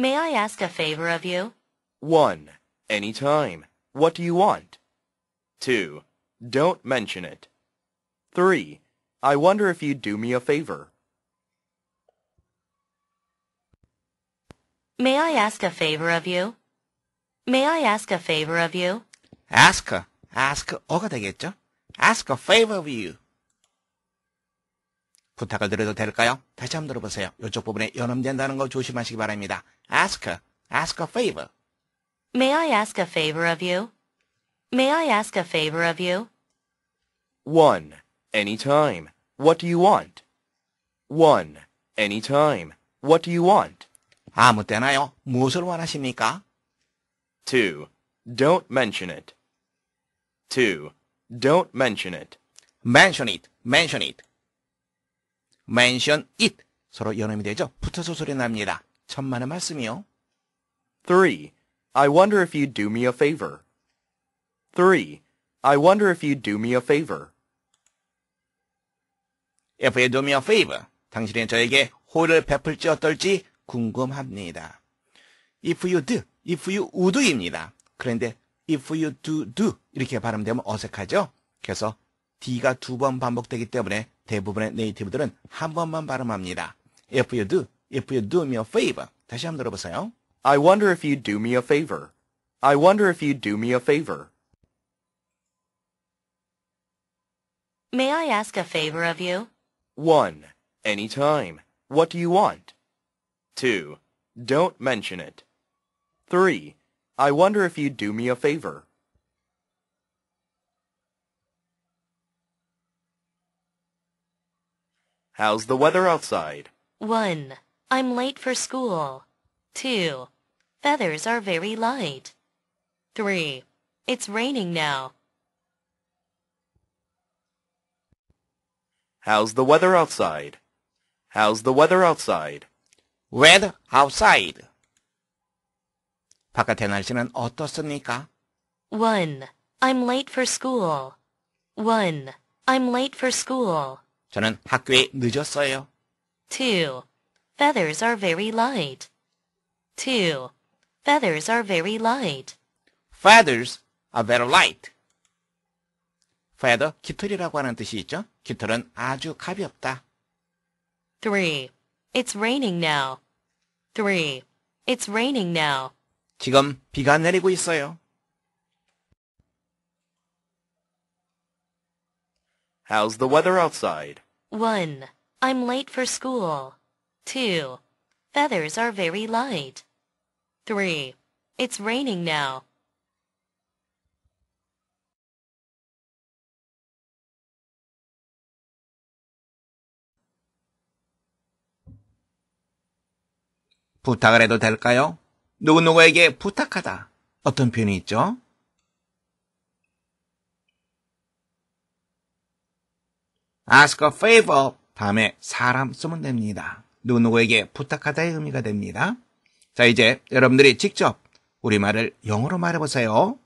May I ask a favor of you? 1. Any time. What do you want? 2. Don't mention it. 3. I wonder if you'd do me a favor. May I ask a favor of you? May I ask a favor of you? Ask, ask 어가 되겠죠? Ask a favor of you. 부탁을 드려도 될까요? 다시 한번 들어보세요. 이쪽 부분에 연음된다는 거 조심하시기 바랍니다. Ask, ask a favor. May I ask a favor of you? May I ask a favor of you? 1. Anytime. What do you want? 1. Anytime. What do you want? 아무 때나요. 무엇을 원하십니까? 2. Don't mention it. 2. Don't mention it. Mention it. Mention it. mention it 서로 연음이 되죠. 붙어서 소리 납니다. 천만의 말씀이요. 3. I wonder if you'd do me a favor. 3. I wonder if you'd do me a favor. If you do me a favor. 당신이 저에게 호의를 베풀지 어떨지 궁금합니다. If you do, if you would입니다. 그런데 if you do do 이렇게 발음되면 어색하죠? 그래서 D가 두 번 반복되기 때문에 대부분의 네이티브들은 한 번만 발음합니다. If you do, if you do me a favor. 다시 한번 들어보세요. I wonder if you'd do me a favor. I wonder if you'd do me a favor. May I ask a favor of you? 1. Anytime. What do you want? 2. Don't mention it. 3. I wonder if you'd do me a favor. How's the weather outside? 1. I'm late for school. 2. Feathers are very light. 3. It's raining now. How's the weather outside? How's the weather outside? Weather outside. 바깥의 날씨는 어떻습니까? 1. I'm late for school. 1. I'm late for school. 저는 학교에 늦었어요. 2. Feathers are very light. 2. Feathers are very light. Feathers are very light. Feather, 깃털이라고 하는 뜻이 있죠. 깃털은 아주 가볍다. 3. It's raining now. 3. It's raining now. 지금 비가 내리고 있어요. How's the weather outside? 1. I'm late for school. 2. Feathers are very light. 3. It's raining now. 부탁을 해도 될까요? 누구누구에게 부탁하다. 어떤 표현이 있죠? ask a favor 다음에 사람 쓰면 됩니다. 누구누구에게 부탁하다의 의미가 됩니다. 자, 이제 여러분들이 직접 우리말을 영어로 말해보세요.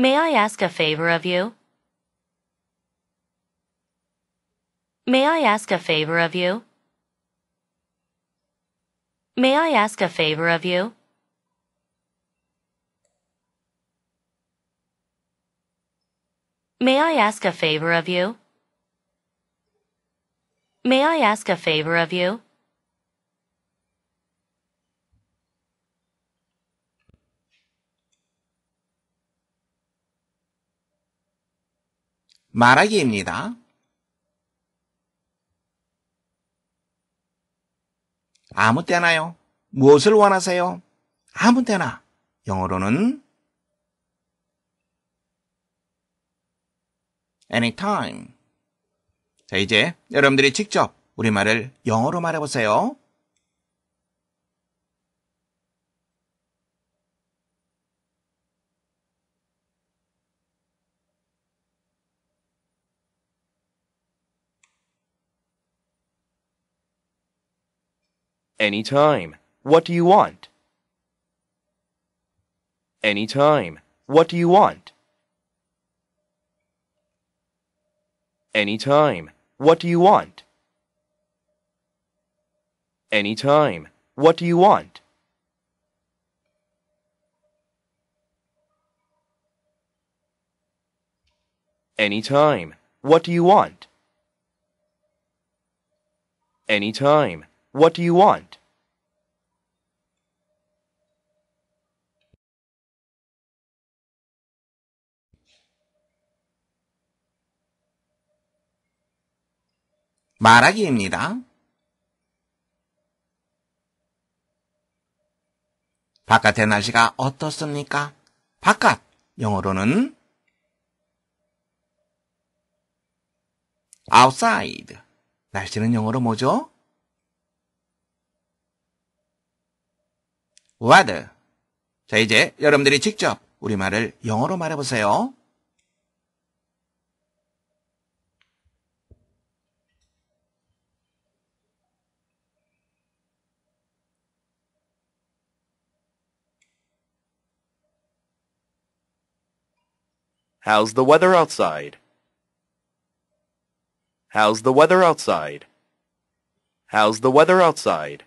May I ask a favor of you? May I ask a favor of you? May I ask a favor of you? May I ask a favor of you? May I ask a favor of you? 말하기입니다. 아무 때나요. 무엇을 원하세요? 아무 때나. 영어로는 anytime. 자, 이제 여러분들이 직접 우리말을 영어로 말해보세요. Anytime. What do you want? Anytime. What do you want? Anytime. What do you want? Anytime. What do you want? Anytime. What do you want? Anytime. What do you want? 말하기입니다. 바깥의 날씨가 어떻습니까? 바깥 영어로는 outside 날씨는 영어로 뭐죠? What? 자, 이제 여러분들이 직접 우리말을 영어로 말해보세요. How's the weather outside? How's the weather outside? How's the weather outside?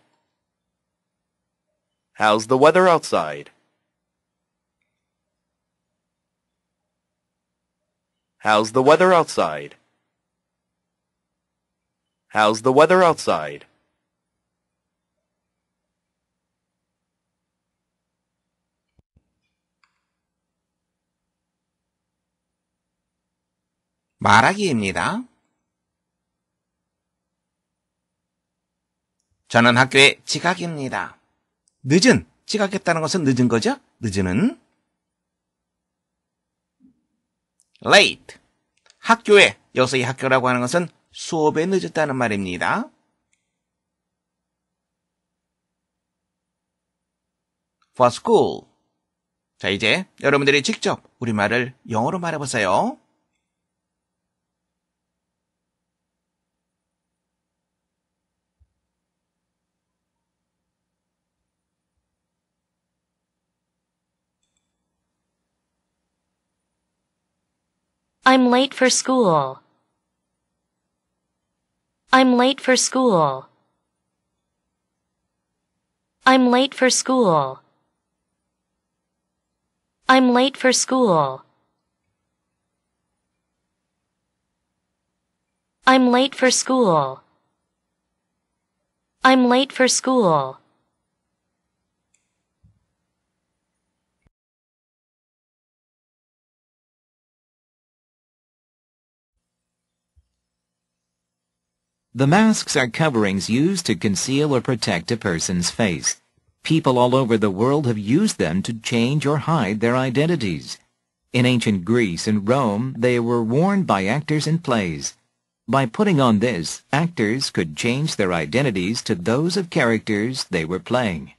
How's the weather outside? How's the weather outside? How's the weather outside? 말하기입니다. 저는 학교에 지각입니다. 늦은 지각했다는 것은 늦은 거죠? 늦은은 late 학교에 여기서 이 학교라고 하는 것은 수업에 늦었다는 말입니다. for school 자 이제 여러분들이 직접 우리말을 영어로 말해보세요. I'm late for school. I'm late for school. I'm late for school. I'm late for school. I'm late for school. I'm late for school. The masks are coverings used to conceal or protect a person's face. People all over the world have used them to change or hide their identities. In ancient Greece and Rome, they were worn by actors in plays. By putting on this, actors could change their identities to those of characters they were playing.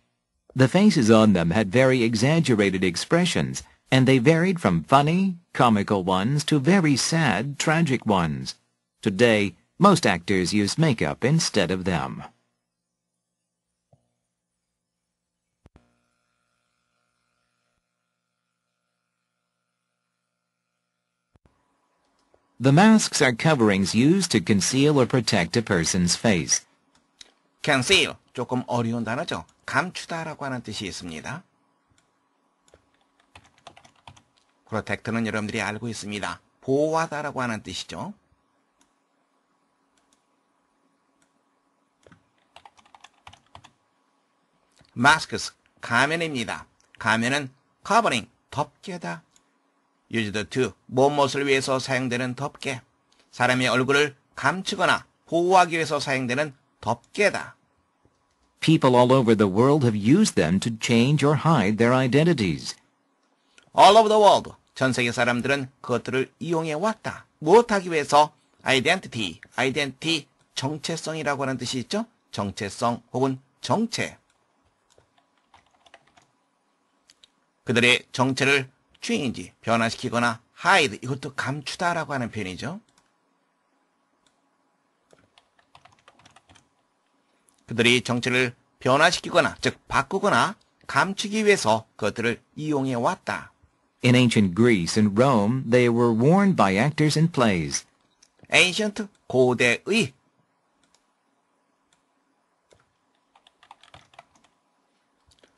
The faces on them had very exaggerated expressions, and they varied from funny, comical ones to very sad, tragic ones. Today, most actors use makeup instead of them. The masks are coverings used to conceal or protect a person's face. conceal 조금 어려운 단어죠. 감추다라고 하는 뜻이 있습니다. protect는 여러분들이 알고 있습니다. 보호하다라고 하는 뜻이죠. 마스크스 가면입니다. 가면은 covering 덮개다. used to 무엇을 위해서 사용되는 덮개. 사람의 얼굴을 감추거나 보호하기 위해서 사용되는 덮개다. People all over the world have used them to change or hide their identities. All over the world. 전 세계 사람들은 그것들을 이용해 왔다. 무엇하기 위해서 identity, identity 정체성이라고 하는 뜻이 있죠. 정체성 혹은 정체. 그들의 정체를 change, 변화시키거나 hide, 이것도 감추다라고 하는 표현이죠. 그들이 정체를 변화시키거나, 즉 바꾸거나 감추기 위해서 그것들을 이용해 왔다. In ancient Greece and Rome, they were worn by actors in plays. ancient 고대의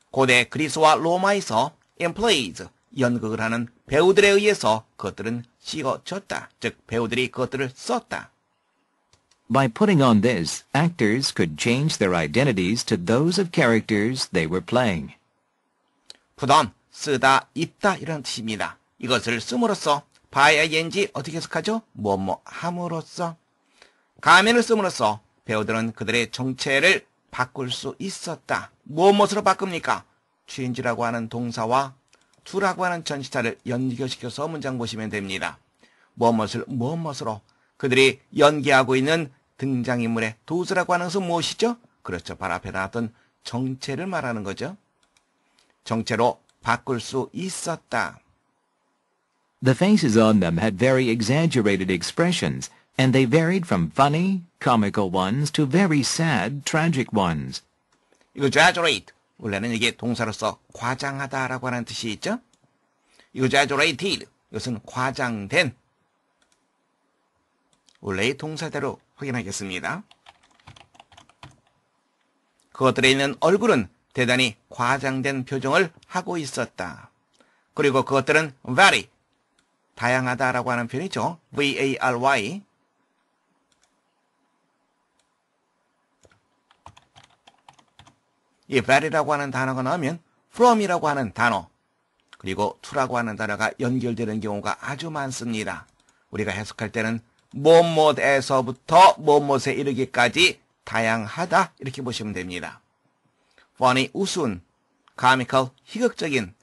고대 그리스와 로마에서 employees 연극을 하는 배우들에 의해서 그것들은 찍어졌다즉 배우들이 그것들을 썼다. By putting on this, actors could change their identities to those of characters they were playing. put on, 쓰다, 입다 이런 뜻입니다. 이것을 씀으로써 by ing 어떻게 해석하죠? 뭐뭐 함으로써 가면을 씀으로써 배우들은 그들의 정체를 바꿀 수 있었다. 무엇으로 바꿉니까? change라고 하는 동사와 to라고 하는 전치사를 연결시켜서 문장 보시면 됩니다. 무엇을 무엇으로 그들이 연기하고 있는 등장인물의 도스라고 하는 것은 무엇이죠? 그렇죠. 바로 앞에 나왔던 정체를 말하는 거죠. 정체로 바꿀 수 있었다. The faces on them had very exaggerated expressions, and they varied from funny, comical ones to very sad, tragic ones. Exaggerate. 원래는 이게 동사로서 과장하다라고 하는 뜻이 있죠. exaggerated 이것은 과장된 원래의 동사대로 확인하겠습니다. 그것들에 있는 얼굴은 대단히 과장된 표정을 하고 있었다. 그리고 그것들은 very 다양하다라고 하는 표현이죠. V-A-R-Y 이 ver이라고 하는 단어가 나오면 from이라고 하는 단어 그리고 to라고 하는 단어가 연결되는 경우가 아주 많습니다. 우리가 해석할 때는 뭐못에서부터뭐못에 이르기까지 다양하다 이렇게 보시면 됩니다. funny 우스 comical 희극적인,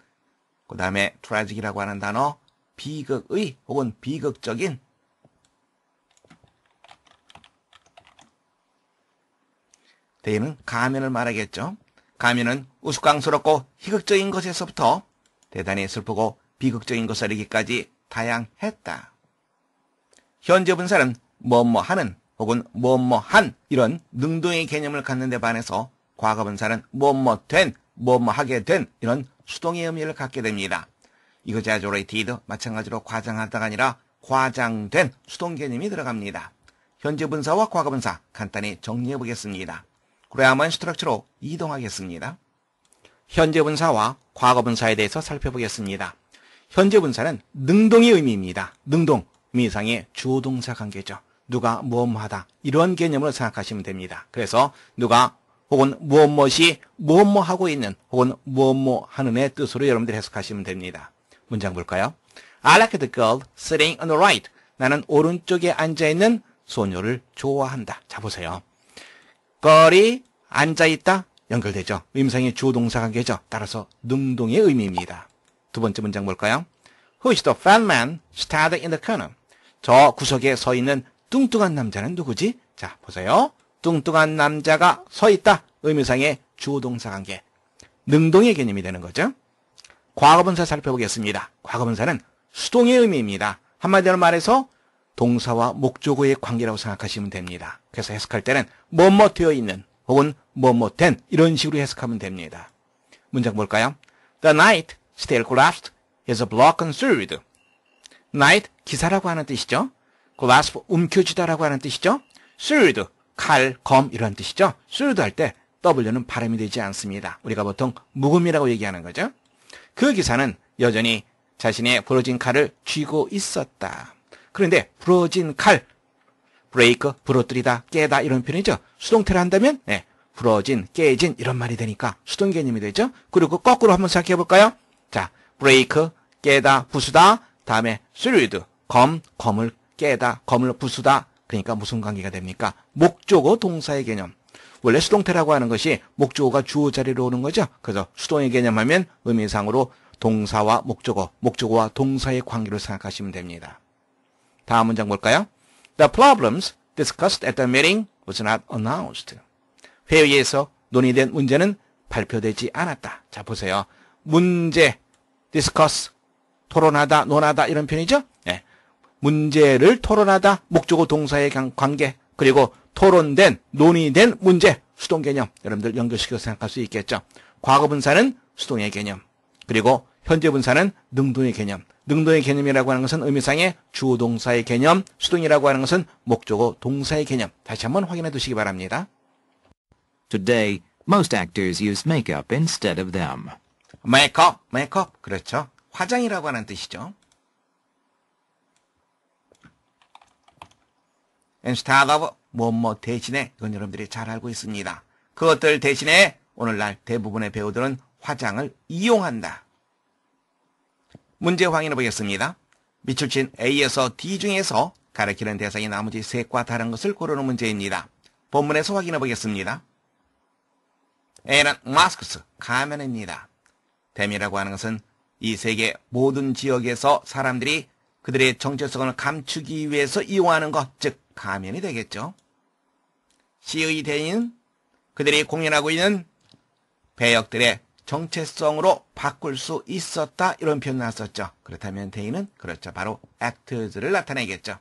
그 다음에 tragic이라고 하는 단어 비극의 혹은 비극적인 대인은 가면을 말하겠죠. 가면은 우스꽝스럽고 희극적인 것에서부터 대단히 슬프고 비극적인 것을 이기까지 다양했다. 현재 분사는 뭐뭐하는 혹은 뭐뭐한 이런 능동의 개념을 갖는 데 반해서 과거 분사는 뭐뭐된, 뭐뭐하게 된 이런 수동의 의미를 갖게 됩니다. 이거자조로의 디도 마찬가지로 과장하다가 아니라 과장된 수동 개념이 들어갑니다. 현재 분사와 과거 분사 간단히 정리해 보겠습니다. 그래야만 스트럭처로 이동하겠습니다. 현재 분사와 과거 분사에 대해서 살펴보겠습니다. 현재 분사는 능동의 의미입니다. 능동, 미상의 주어 동사 관계죠. 누가 무엇하다 이런 개념으로 생각하시면 됩니다. 그래서 누가 혹은 무엇무엇이 무엇무하고 있는 혹은 무엇무하는의 뜻으로 여러분들 이 해석하시면 됩니다. 문장 볼까요? I like the girl sitting on the right. 나는 오른쪽에 앉아있는 소녀를 좋아한다. 자 보세요. 거리, 앉아있다 연결되죠. 임상의 주어 동사관계죠 따라서 능동의 의미입니다. 두 번째 문장 볼까요? Who is the fat man standing in the corner? 저 구석에 서 있는 뚱뚱한 남자는 누구지? 자, 보세요. 뚱뚱한 남자가 서 있다. 의미상의 주어 동사 관계. 능동의 개념이 되는 거죠. 과거분사 살펴보겠습니다. 과거분사는 수동의 의미입니다. 한마디로 말해서 동사와 목적어의 관계라고 생각하시면 됩니다. 그래서 해석할 때는 뭐뭐 되어 있는 혹은 뭐뭐 된 이런 식으로 해석하면 됩니다. 문장 볼까요? The night still collapsed is a block and t h i d night 기사라고 하는 뜻이죠. c o l l a s e 움켜쥐다라고 하는 뜻이죠. third 칼, 검 이런 뜻이죠. s h e r d 할 때 W는 발음이 되지 않습니다. 우리가 보통 묵음이라고 얘기하는 거죠. 그 기사는 여전히 자신의 부러진 칼을 쥐고 있었다. 그런데 부러진 칼, 브레이크, 부러뜨리다, 깨다 이런 표현이죠. 수동태를 한다면 네, 부러진, 깨진 이런 말이 되니까 수동 개념이 되죠. 그리고 거꾸로 한번 생각해 볼까요? 자, 브레이크, 깨다, 부수다, 다음에 스루드, 검, 검을 깨다, 검을 부수다. 그러니까 무슨 관계가 됩니까? 목조어 동사의 개념. 원래 수동태라고 하는 것이 목조어가 주어 자리로 오는 거죠. 그래서 수동의 개념하면 의미상으로 동사와 목조어목조어와 동사의 관계를 생각하시면 됩니다. 다음 문장 볼까요? The problems discussed at the meeting was not announced. 회의에서 논의된 문제는 발표되지 않았다. 자, 보세요. 문제, discuss, 토론하다, 논하다 이런 편이죠? 네. 예. 문제를 토론하다, 목적어 동사의 관계, 그리고 토론된, 논의된 문제, 수동 개념. 여러분들 연결시켜서 생각할 수 있겠죠? 과거 분사는 수동의 개념, 그리고 현재 분사는 능동의 개념, 능동의 개념이라고 하는 것은 의미상의 주 동사의 개념, 수동이라고 하는 것은 목적어 동사의 개념. 다시 한번 확인해 두시기 바랍니다. Today, most actors use makeup instead of them. makeup, makeup. 그렇죠. 화장이라고 하는 뜻이죠. instead of 뭐 뭐 대신에 이건 여러분들이 잘 알고 있습니다. 그것들 대신에 오늘날 대부분의 배우들은 화장을 이용한다. 문제 확인해 보겠습니다. 미출친 A에서 D 중에서 가르치는 대상이 나머지 셋과 다른 것을 고르는 문제입니다. 본문에서 확인해 보겠습니다. A는 마스크스, 가면입니다. 댐이라고 하는 것은 이 세계 모든 지역에서 사람들이 그들의 정체성을 감추기 위해서 이용하는 것, 즉 가면이 되겠죠. C의 대인, 은 그들이 공연하고 있는 배역들의 정체성으로 바꿀 수 있었다 이런 표현 나왔었죠. 그렇다면 대인은 그렇죠. 바로 a c t 를 나타내겠죠.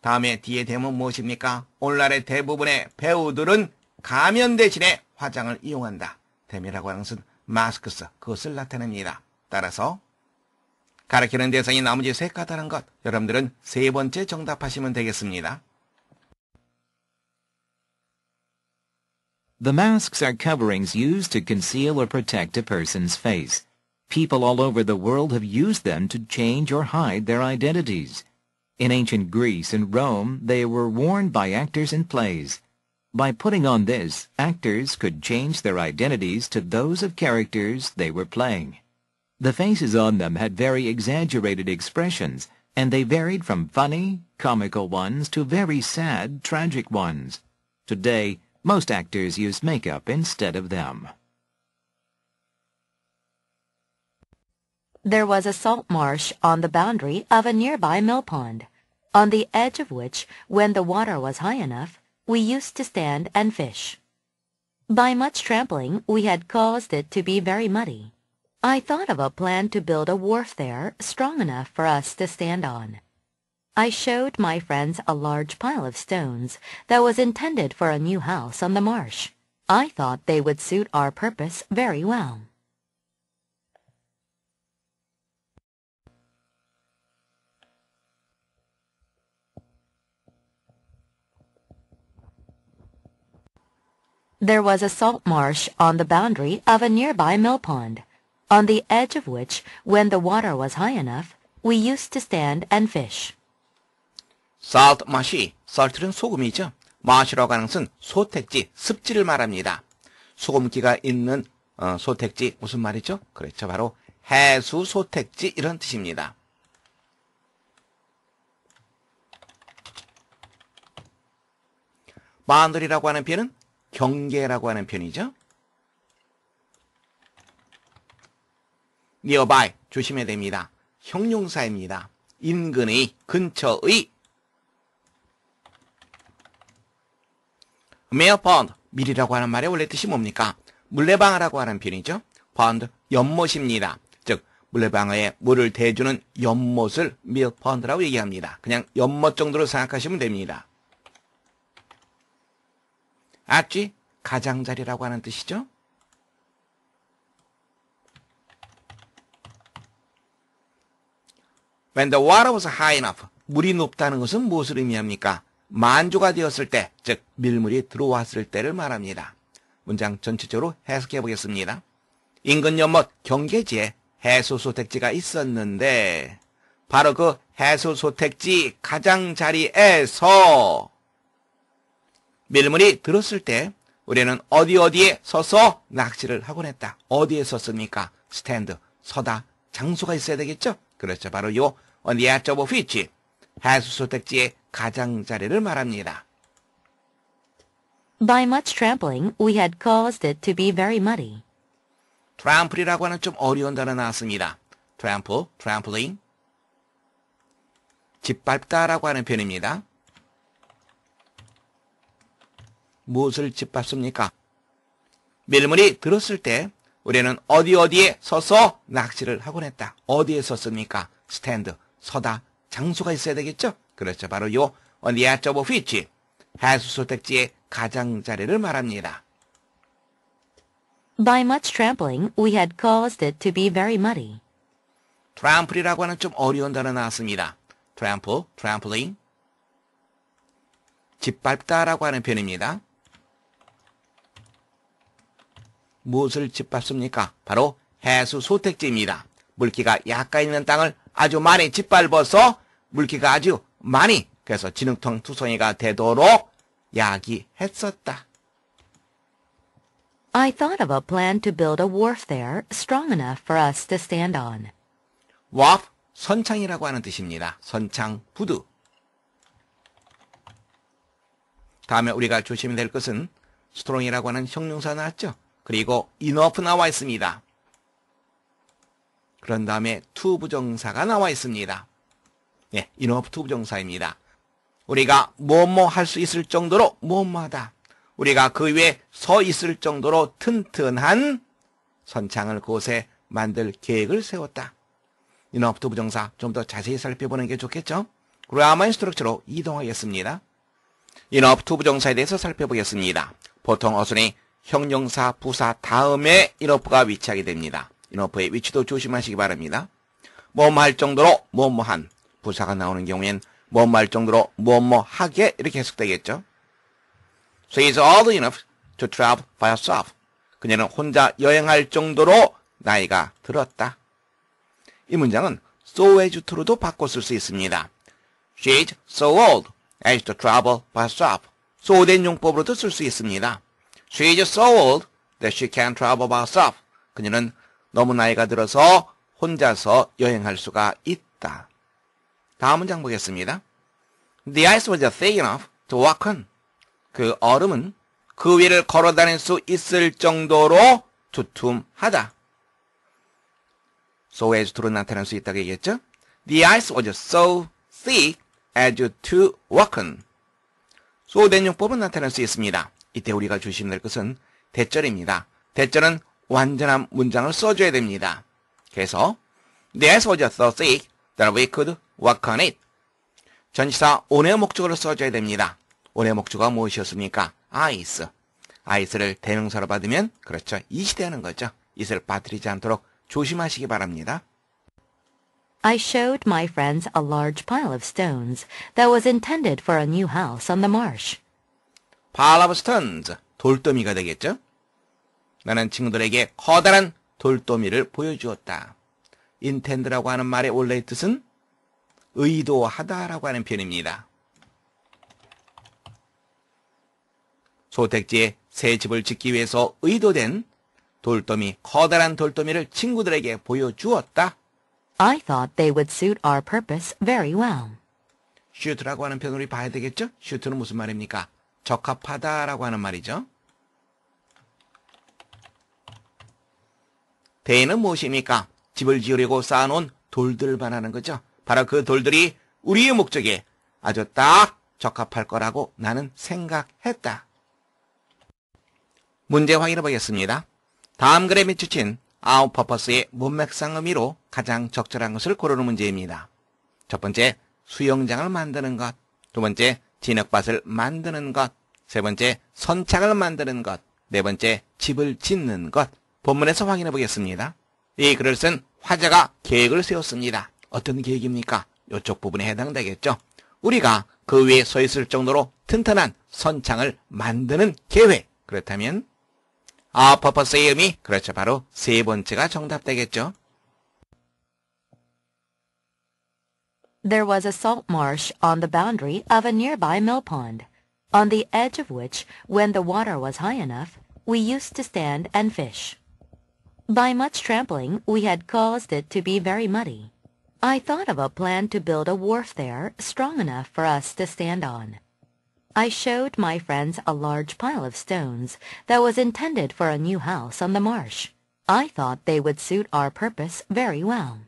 다음에 뒤에 대문 무엇입니까? 오늘날의 대부분의 배우들은 가면 대신에 화장을 이용한다. 댐이라고 하는 것은 마스크스 그것을 나타냅니다. 따라서 가르치는 대상이 나머지 세 가다란 것 여러분들은 세 번째 정답하시면 되겠습니다. The masks are coverings used to conceal or protect a person's face. People all over the world have used them to change or hide their identities. In ancient Greece and Rome, they were worn by actors in plays. By putting on this, actors could change their identities to those of characters they were playing. The faces on them had very exaggerated expressions, and they varied from funny, comical ones to very sad, tragic ones. Today, most actors use makeup instead of them. There was a salt marsh on the boundary of a nearby mill pond, on the edge of which, when the water was high enough, we used to stand and fish. By much trampling, we had caused it to be very muddy. I thought of a plan to build a wharf there strong enough for us to stand on. I showed my friends a large pile of stones that was intended for a new house on the marsh. I thought they would suit our purpose very well. There was a salt marsh on the boundary of a nearby mill pond, on the edge of which, when the water was high enough, we used to stand and fish. salt 맛이 s a l t 은 소금이죠. 맛이라고 하는 것은 소택지, 습지를 말합니다. 소금기가 있는 어, 소택지 무슨 말이죠? 그렇죠. 바로 해수 소택지 이런 뜻입니다. 마늘이라고 하는 편은 경계라고 하는 편이죠 nearby 조심해야 됩니다. 형용사입니다. 인근의, 근처의 mere pond, 밀이라고 하는 말의 원래 뜻이 뭡니까? 물레방아라고 하는 표현이죠. pond, 연못입니다. 즉, 물레방아에 물을 대주는 연못을 mere pond라고 얘기합니다. 그냥 연못 정도로 생각하시면 됩니다. 아쥐, 가장자리라고 하는 뜻이죠. When the water was high enough, 물이 높다는 것은 무엇을 의미합니까? 만조가 되었을 때, 즉 밀물이 들어왔을 때를 말합니다. 문장 전체적으로 해석해 보겠습니다. 인근 연못 경계지에 해수소택지가 있었는데 바로 그 해수소택지 가장자리에서 밀물이 들었을 때 우리는 어디 어디에 서서 낚시를 하곤 했다. 어디에 섰습니까? 스탠드, 서다, 장소가 있어야 되겠죠? 그렇죠. 바로 요 on the edge of a beach. 해수소택지의 가장자리를 말합니다. By much trampling, we had caused it to be very muddy. 트램플이라고 하는 좀 어려운 단어 나왔습니다. 트램플, 트램플링. 짓밟다라고 하는 표현입니다. 무엇을 짓밟습니까? 밀물이 들었을 때 우리는 어디 어디에 서서 낚시를 하곤 했다. 어디에 섰습니까? 스탠드, 서다, 장소가 있어야 되겠죠? 그렇죠. 바로 요 어디야 저보 휘치 해수소 택지의 가장자리를 말합니다. By much trampling, we had caused it to be very muddy. 트램플이라고 하는 좀 어려운 단어 나왔습니다. 트램플, 트램플링. 짓밟다라고 하는 표현입니다. 무엇을 짓밟습니까? 바로 해수 소택지입니다. 물기가 약간 있는 땅을 아주 많이 짓밟아서 물기가 아주 많이 그래서 진흙통 투성이가 되도록 야기했었다. I thought of a plan to build a wharf there strong enough for us to stand on. wharf 선창이라고 하는 뜻입니다. 선창 부두. 다음에 우리가 조심해야 될 것은 strong이라고 하는 형용사 나왔죠. 그리고 enough 나와 있습니다. 그런 다음에 to 부정사가 나와 있습니다. 예, 이놈의 투부정사입니다. 우리가 뭐뭐 할 수 있을 정도로 뭐뭐하다. 우리가 그 위에 서 있을 정도로 튼튼한 선창을 곳에 만들 계획을 세웠다. 인오프트 부정사좀 더 자세히 살펴보는 게 좋겠죠? 그라마인 스트럭처로 이동하겠습니다. 인오프트부정사에 대해서 살펴보겠습니다. 보통 어순이 형용사, 부사 다음에 인프가 위치하게 됩니다. 인프의 위치도 조심하시기 바랍니다. 뭐뭐 할 정도로 뭐뭐한 부사가 나오는 경우엔 뭐뭐 할 정도로 뭐뭐 하게 이렇게 해석되겠죠. So he's old enough to travel by herself. 그녀는 혼자 여행할 정도로 나이가 들었다. 이 문장은 so as to로도 바꿔 쓸 수 있습니다. She's so old as to travel by herself. 소된 용법으로도 쓸 수 있습니다. She's so old that she can travel by herself. 그녀는 너무 나이가 들어서 혼자서 여행할 수가 있다. 다음 문장 보겠습니다. The ice was thick enough to walk on. 그 얼음은 그 위를 걸어 다닐 수 있을 정도로 두툼하다. So as to로 나타날 수 있다고 얘기했죠? The ice was so thick as to walk on. So 된 용법은 나타날 수 있습니다. 이때 우리가 주시면 될 것은 대절입니다. 대절은 완전한 문장을 써줘야 됩니다. 그래서 The ice was so thick that we could work on it. 전치사 on의 목적으로 써줘야 됩니다. on의 목적어가 무엇이었습니까? ice. ice를 대명사로 받으면 그렇죠. 이시대하는 거죠. 이슬 빠뜨리지 않도록 조심하시기 바랍니다. I showed my friends a large pile of stones that was intended for a new house on the marsh. pile of stones, 돌더미가 되겠죠? 나는 친구들에게 커다란 돌더미를 보여주었다. intend라고 하는 말의 원래의 뜻은 의도하다라고 하는 표현입니다. 소택지에 새 집을 짓기 위해서 의도된 돌더미, 커다란 돌더미를 친구들에게 보여주었다. I thought they would suit our purpose very well. 슈트라고 하는 표현을 봐야 되겠죠? 슈트는 무슨 말입니까? 적합하다라고 하는 말이죠. 대인은 무엇입니까? 집을 지으려고 쌓아놓은 돌들을 말하는 거죠. 바로 그 돌들이 우리의 목적에 아주 딱 적합할 거라고 나는 생각했다. 문제 확인해 보겠습니다. 다음 그래 미치친 아웃 퍼퍼스의 문맥상 의미로 가장 적절한 것을 고르는 문제입니다. 첫 번째, 수영장을 만드는 것. 두 번째, 진흙밭을 만드는 것. 세 번째, 선착을 만드는 것. 네 번째, 집을 짓는 것. 본문에서 확인해 보겠습니다. 이 글을 쓴 화자가 계획을 세웠습니다. 어떤 계획입니까? 이쪽 부분에 해당되겠죠. 우리가 그 위에 서 있을 정도로 튼튼한 선창을 만드는 계획. 그렇다면 아, 퍼퍼스의 의미? 그렇죠. 바로 세 번째가 정답되겠죠. There was a salt marsh on the boundary of a nearby mill pond, on the edge of which, when the water was high enough, we used to stand and fish. By much trampling, we had caused it to be very muddy. I thought of a plan to build a wharf there strong enough for us to stand on. I showed my friends a large pile of stones that was intended for a new house on the marsh. I thought they would suit our purpose very well.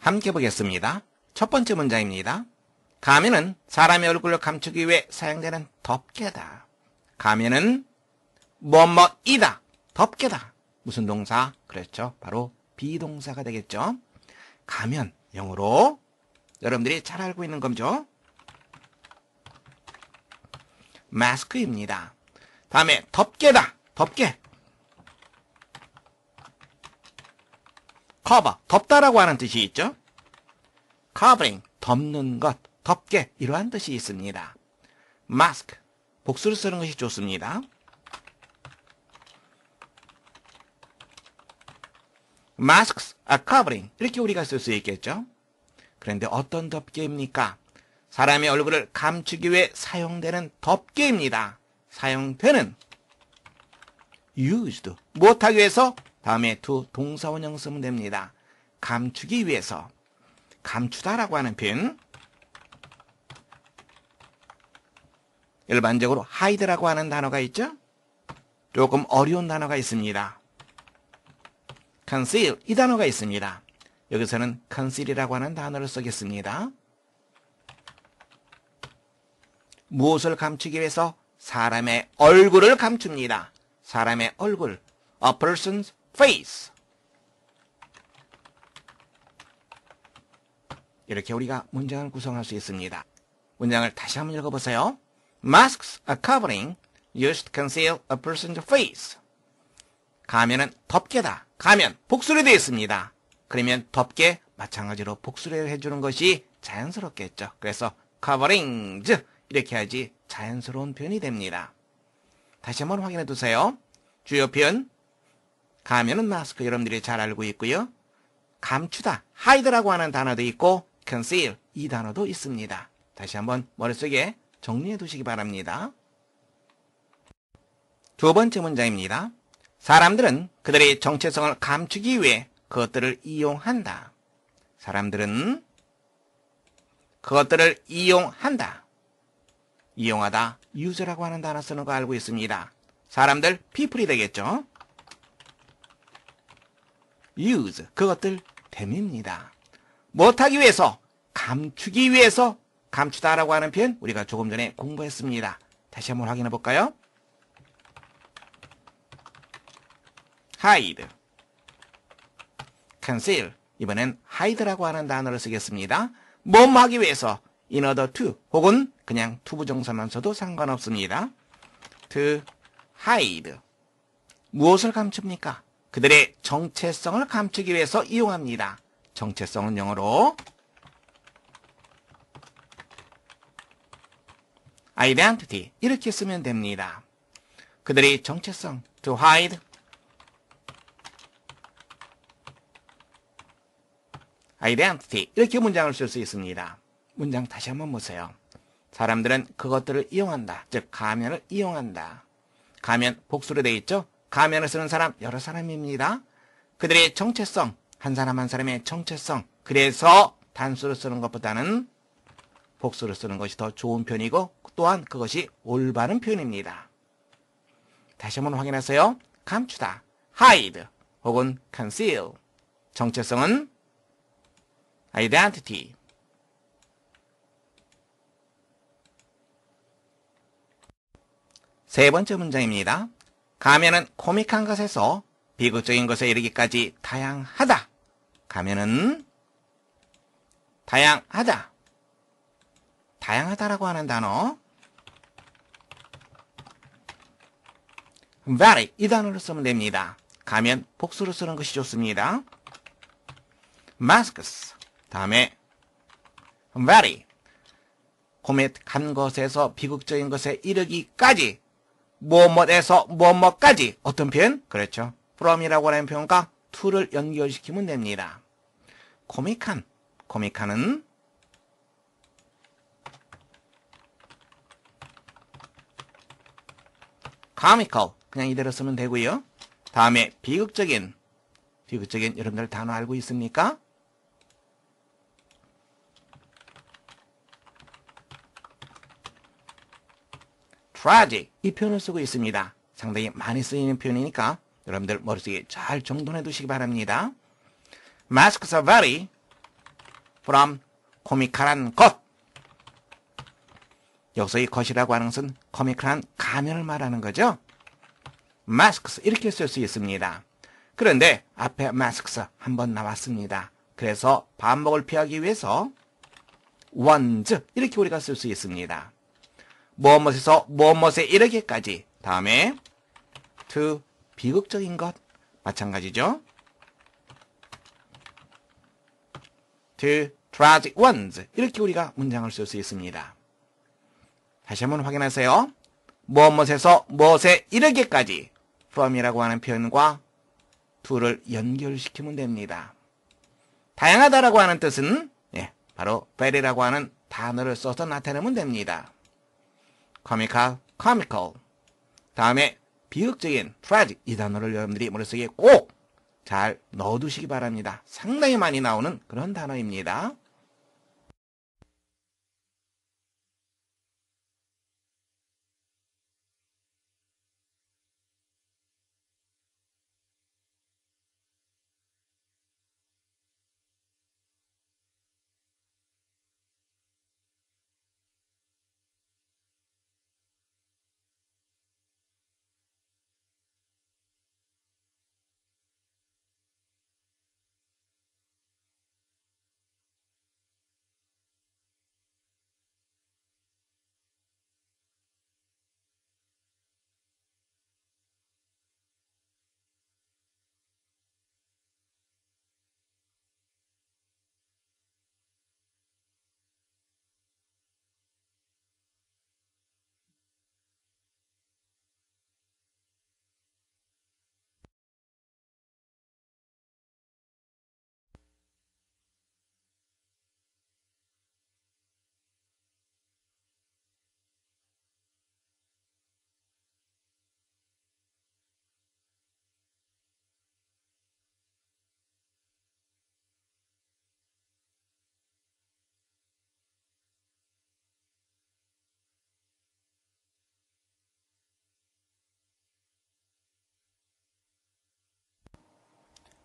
함께 보겠습니다. 첫 번째 문장입니다. 가면은 사람의 얼굴을 감추기 위해 사용되는 덮개다. 가면은 뭐뭐이다. 덮개다. 무슨 동사? 그렇죠. 바로 비동사가 되겠죠. 가면 영어로 여러분들이 잘 알고 있는 검죠. 마스크입니다. 다음에 덮개다. 덮개. cover, 덮다라고 하는 뜻이 있죠. covering, 덮는 것, 덮게 이러한 뜻이 있습니다. mask, 복수를 쓰는 것이 좋습니다. masks are covering 이렇게 우리가 쓸 수 있겠죠. 그런데 어떤 덮개입니까? 사람의 얼굴을 감추기 위해 사용되는 덮개입니다. 사용되는 used 못하기 위해서 다음에 두 동사원형 쓰면 됩니다. 감추기 위해서 감추다라고 하는 표현 일반적으로 hide라고 하는 단어가 있죠? 조금 어려운 단어가 있습니다. conceal 이 단어가 있습니다. 여기서는 conceal이라고 하는 단어를 쓰겠습니다. 무엇을 감추기 위해서 사람의 얼굴을 감춥니다. 사람의 얼굴. A person's face. 이렇게 우리가 문장을 구성할 수 있습니다. 문장을 다시 한번 읽어보세요. Masks are covering used to conceal a person's face. 가면은 덮개다. 가면 복수로 되어 있습니다. 그러면 덮개 마찬가지로 복수를 해주는 것이 자연스럽겠죠. 그래서 coverings 이렇게 하지 자연스러운 표현이 됩니다. 다시 한번 확인해 두세요. 주요 표현 가면은 마스크 여러분들이 잘 알고 있고요. 감추다, 하이드라고 하는 단어도 있고 conceal 이 단어도 있습니다. 다시 한번 머릿속에 정리해 두시기 바랍니다. 두 번째 문장입니다. 사람들은 그들의 정체성을 감추기 위해 그것들을 이용한다. 사람들은 그것들을 이용한다. 이용하다, 유저라고 하는 단어 쓰는 거 알고 있습니다. 사람들 people이 되겠죠? use 그것들 됨입니다. 못하기 위해서 감추기 위해서 감추다라고 하는 표현 우리가 조금 전에 공부했습니다. 다시 한번 확인해 볼까요? hide, conceal 이번엔 hide라고 하는 단어를 쓰겠습니다. 몸하기 위해서 in order to 혹은 그냥 to 부정사만 써도 상관없습니다. to hide 무엇을 감춥니까? 그들의 정체성을 감추기 위해서 이용합니다. 정체성은 영어로 identity 이렇게 쓰면 됩니다. 그들의 정체성 to hide identity 이렇게 문장을 쓸 수 있습니다. 문장 다시 한번 보세요. 사람들은 그것들을 이용한다. 즉 가면을 이용한다. 가면 복수로 되어 있죠? 가면을 쓰는 사람 여러 사람입니다. 그들의 정체성, 한 사람 한 사람의 정체성. 그래서 단수를 쓰는 것보다는 복수를 쓰는 것이 더 좋은 편이고 또한 그것이 올바른 표현입니다. 다시 한번 확인하세요. 감추다, hide 혹은 conceal. 정체성은 identity. 세 번째 문장입니다. 가면은 코믹한 것에서 비극적인 것에 이르기까지 다양하다. 가면은 다양하다. 다양하다라고 하는 단어 very 이 단어를 쓰면 됩니다. 가면 복수로 쓰는 것이 좋습니다. masks 다음에 very 코믹한 것에서 비극적인 것에 이르기까지 무엇뭇에서 무엇뭇까지 어떤 표현? 그렇죠. from이라고 하는 표현과 to를 연결시키면 됩니다. 코믹한 코믹한은 comical 그냥 이대로 쓰면 되고요. 다음에 비극적인 비극적인 여러분들 단어 알고 있습니까? project 이 표현을 쓰고 있습니다. 상당히 많이 쓰이는 표현이니까 여러분들 머릿속에 잘 정돈해 두시기 바랍니다. Masks are very from 코믹컬한 것. 여기서 이 것이라고 하는 것은 코믹컬한 가면을 말하는 거죠. masks 이렇게 쓸 수 있습니다. 그런데 앞에 masks 한 번 나왔습니다. 그래서 반복을 피하기 위해서 ones 이렇게 우리가 쓸 수 있습니다. 무엇무엇에서 무엇무엇에 이르기까지 다음에 to 비극적인 것 마찬가지죠. to tragic ones 이렇게 우리가 문장을 쓸 수 있습니다. 다시 한번 확인하세요. 무엇무엇에서 무엇에 이르기까지 from이라고 하는 표현과 to를 연결시키면 됩니다. 다양하다라고 하는 뜻은 예, 바로 very라고 하는 단어를 써서 나타내면 됩니다. c o m i c a 다음에 비극적인, t 라 a 이 단어를 여러분들이 머릿속에 꼭 잘 넣어두시기 바랍니다. 상당히 많이 나오는 그런 단어입니다.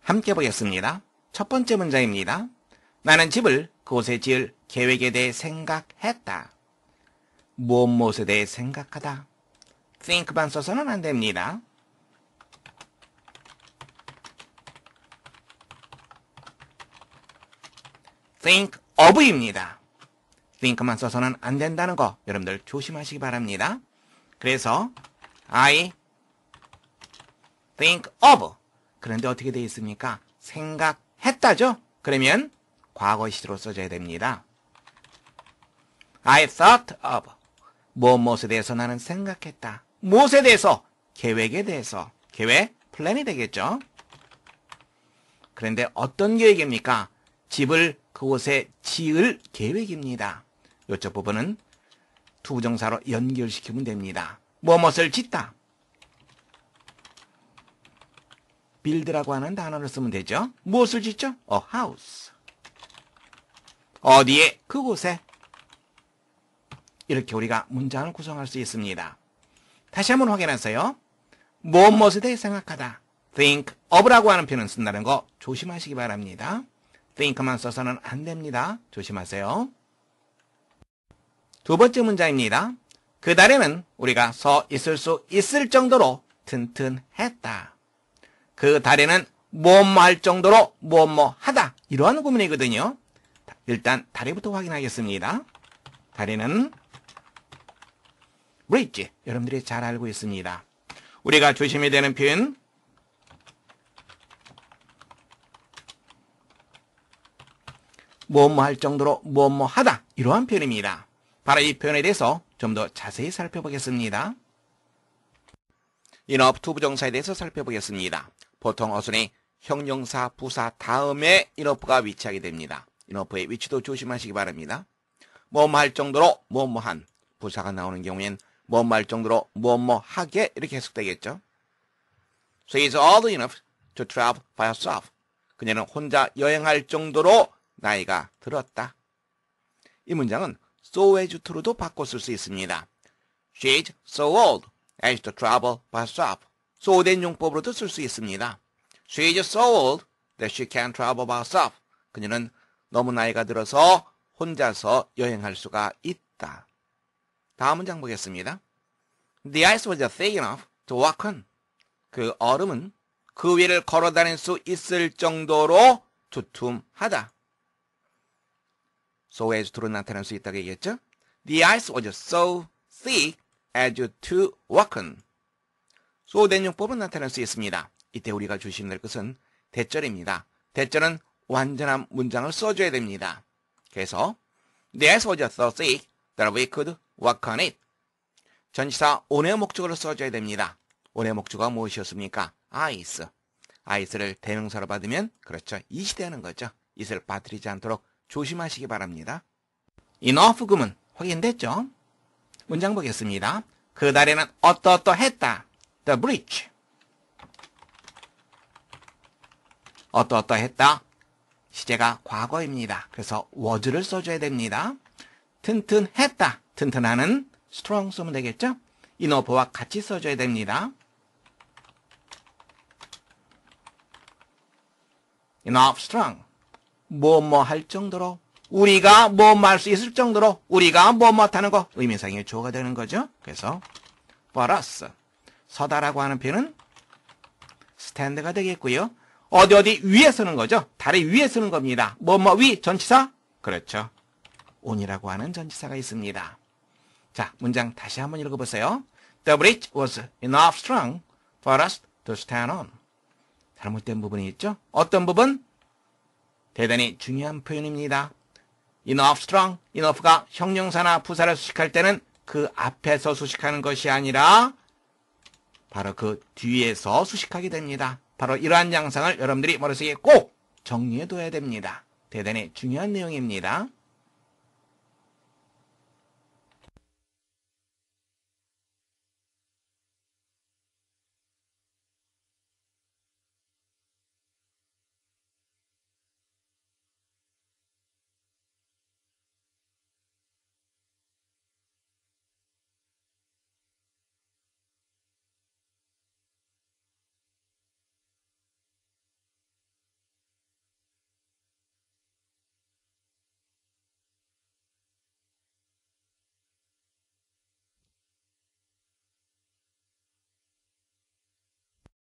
함께 보겠습니다. 첫 번째 문장입니다. 나는 집을 그곳에 지을 계획에 대해 생각했다. 무엇 무엇에 대해 생각하다. think만 써서는 안 됩니다. think of입니다. think만 써서는 안 된다는 거 여러분들 조심하시기 바랍니다. 그래서 I think of 그런데 어떻게 되어 있습니까? 생각했다죠? 그러면 과거 시로 써져야 됩니다. I thought of 뭐, 무엇에 대해서 나는 생각했다. 무엇에 대해서? 계획에 대해서. 계획, 플랜이 되겠죠? 그런데 어떤 계획입니까? 집을 그곳에 지을 계획입니다. 요쪽 부분은 투부정사로 연결시키면 됩니다. 무엇을 짓다. 빌드라고 하는 단어를 쓰면 되죠. 무엇을 짓죠? 어, 하우스. 어디에? 그곳에. 이렇게 우리가 문장을 구성할 수 있습니다. 다시 한번 확인하세요. 무엇에 대해 생각하다. think of라고 하는 표현 을 쓴다는 거 조심하시기 바랍니다. think만 써서는 안 됩니다. 조심하세요. 두 번째 문장입니다. 그달에는 우리가 서 있을 수 있을 정도로 튼튼했다. 그 달에는 뭐뭐 할 정도로 뭐뭐 하다 이러한 구문이거든요. 일단 다리부터 확인하겠습니다. 다리는 브릿지 여러분들이 잘 알고 있습니다. 우리가 조심해야 되는 표현 뭐뭐 할 정도로 뭐뭐 하다 이러한 표현입니다. 바로 이 표현에 대해서 좀 더 자세히 살펴보겠습니다. 이업 부부정사에 대해서 살펴보겠습니다. 보통 어순이 형용사, 부사 다음에 인어프가 위치하게 됩니다. 인어프의 위치도 조심하시기 바랍니다. 뭐 뭐 할 정도로 뭐 뭐 한 부사가 나오는 경우엔 뭐뭐 할 정도로 뭐 뭐 하게 이렇게 해석되겠죠. So i s old enough to travel by herself. 그녀는 혼자 여행할 정도로 나이가 들었다. 이 문장은 so as to로도 바꿔 쓸수 있습니다. She's so old as to travel by herself. 소된 용법으로도 쓸 수 있습니다. She is so old that she can't travel by herself. 그녀는 너무 나이가 들어서 혼자서 여행할 수가 있다. 다음 문장 보겠습니다. The ice was thick enough to walk on. 그 얼음은 그 위를 걸어 다닐 수 있을 정도로 두툼하다. So as to로 나타날 수 있다고 얘기했죠? The ice was so thick as to walk on. 소된용법은 나타날수 있습니다. 이때 우리가 조심해야 할 것은 대절입니다. 대절은 완전한 문장을 써줘야 됩니다. 그래서 That was that we could work on it. 전치사 on의 목적으로 써줘야 됩니다. on의 목적은 무엇이었습니까? ice. ice를 대명사로 받으면 그렇죠. 이 시대하는 거죠. 이슬 빠뜨리지 않도록 조심하시기 바랍니다. enough 금은 확인됐죠? 문장 보겠습니다. 그날에는 어떠어떠했다. The bridge. 어떠어떠했다. 시제가 과거입니다. 그래서 was를 써줘야 됩니다. 튼튼했다. 튼튼하는 strong 쓰면 되겠죠? 이너버와 같이 써줘야 됩니다. enough strong. 뭐뭐할 정도로 우리가 뭐뭐할 수 있을 정도로 우리가 뭐뭐하는거 의미상의 조가 되는 거죠. 그래서 for us. 서다라고 하는 표현은 스탠드가 되겠고요. 어디 어디 위에 쓰는 거죠. 다리 위에 쓰는 겁니다. 뭐뭐 위 전치사? 그렇죠. 온이라고 하는 전치사가 있습니다. 자, 문장 다시 한번 읽어보세요. The bridge was enough strong for us to stand on. 잘못된 부분이 있죠? 어떤 부분? 대단히 중요한 표현입니다. enough strong, enough가 형용사나 부사를 수식할 때는 그 앞에서 수식하는 것이 아니라 바로 그 뒤에서 수식하게 됩니다. 바로 이러한 양상을 여러분들이 머릿속에 꼭 정리해둬야 됩니다. 대단히 중요한 내용입니다.